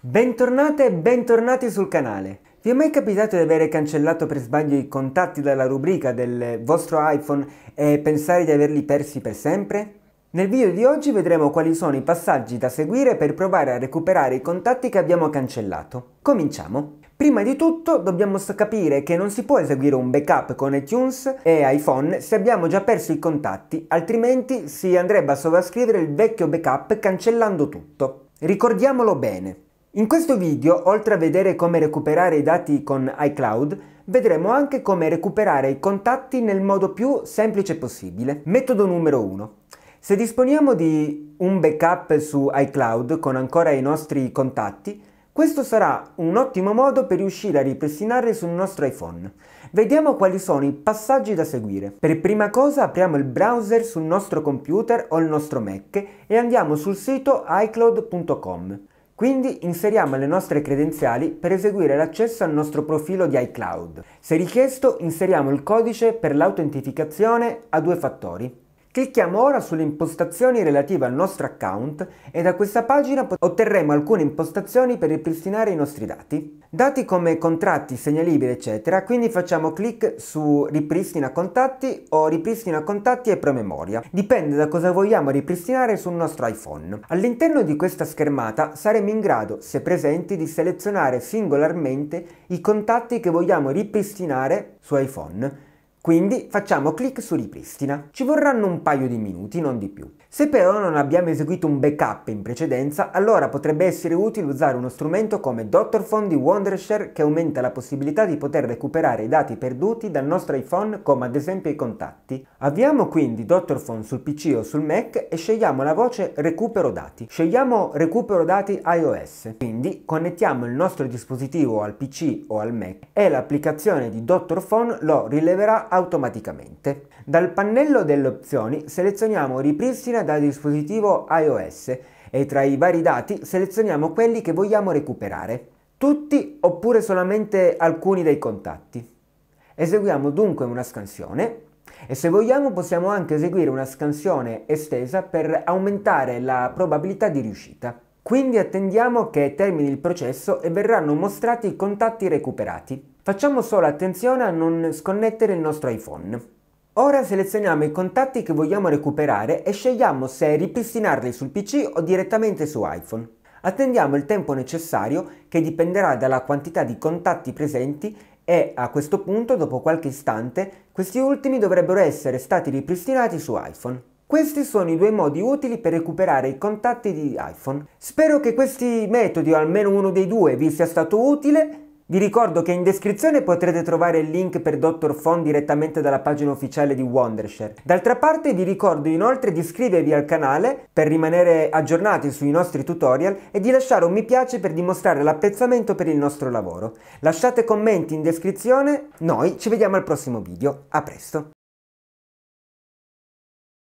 Bentornate e bentornati sul canale. Vi è mai capitato di avere cancellato per sbaglio i contatti dalla rubrica del vostro iPhone e pensare di averli persi per sempre? Nel video di oggi vedremo quali sono i passaggi da seguire per provare a recuperare i contatti che abbiamo cancellato. Cominciamo! Prima di tutto dobbiamo capire che non si può eseguire un backup con iTunes e iPhone se abbiamo già perso i contatti, altrimenti si andrebbe a sovrascrivere il vecchio backup cancellando tutto. Ricordiamolo bene, in questo video, oltre a vedere come recuperare i dati con iCloud, vedremo anche come recuperare i contatti nel modo più semplice possibile. Metodo numero 1. Se disponiamo di un backup su iCloud con ancora i nostri contatti, questo sarà un ottimo modo per riuscire a ripristinarli sul nostro iPhone. Vediamo quali sono i passaggi da seguire. Per prima cosa apriamo il browser sul nostro computer o il nostro Mac e andiamo sul sito iCloud.com. Quindi inseriamo le nostre credenziali per eseguire l'accesso al nostro profilo di iCloud. Se richiesto inseriamo il codice per l'autentificazione a due fattori. Clicchiamo ora sulle impostazioni relative al nostro account e da questa pagina otterremo alcune impostazioni per ripristinare i nostri dati. Dati come contratti, segnalibili eccetera, quindi facciamo clic su ripristina contatti o ripristina contatti e promemoria. Dipende da cosa vogliamo ripristinare sul nostro iPhone. All'interno di questa schermata saremo in grado, se presenti, di selezionare singolarmente i contatti che vogliamo ripristinare su iPhone quindi facciamo clic su ripristina. Ci vorranno un paio di minuti, non di più. Se però non abbiamo eseguito un backup in precedenza, allora potrebbe essere utile usare uno strumento come Dr. Phone di Wondershare che aumenta la possibilità di poter recuperare i dati perduti dal nostro iPhone come ad esempio i contatti. Avviamo quindi Dr. Phone sul PC o sul Mac e scegliamo la voce recupero dati. Scegliamo recupero dati iOS. Quindi connettiamo il nostro dispositivo al PC o al Mac e l'applicazione di Dr. Phone lo rileverà automaticamente. Dal pannello delle opzioni selezioniamo Ripristina dal dispositivo iOS e tra i vari dati selezioniamo quelli che vogliamo recuperare, tutti oppure solamente alcuni dei contatti. Eseguiamo dunque una scansione e se vogliamo possiamo anche eseguire una scansione estesa per aumentare la probabilità di riuscita. Quindi attendiamo che termini il processo e verranno mostrati i contatti recuperati. Facciamo solo attenzione a non sconnettere il nostro iPhone. Ora selezioniamo i contatti che vogliamo recuperare e scegliamo se ripristinarli sul PC o direttamente su iPhone. Attendiamo il tempo necessario che dipenderà dalla quantità di contatti presenti e a questo punto, dopo qualche istante, questi ultimi dovrebbero essere stati ripristinati su iPhone. Questi sono i due modi utili per recuperare i contatti di iPhone. Spero che questi metodi o almeno uno dei due vi sia stato utile. Vi ricordo che in descrizione potrete trovare il link per Dr. Fon direttamente dalla pagina ufficiale di Wondershare. D'altra parte vi ricordo inoltre di iscrivervi al canale per rimanere aggiornati sui nostri tutorial e di lasciare un mi piace per dimostrare l'apprezzamento per il nostro lavoro. Lasciate commenti in descrizione, noi ci vediamo al prossimo video, a presto!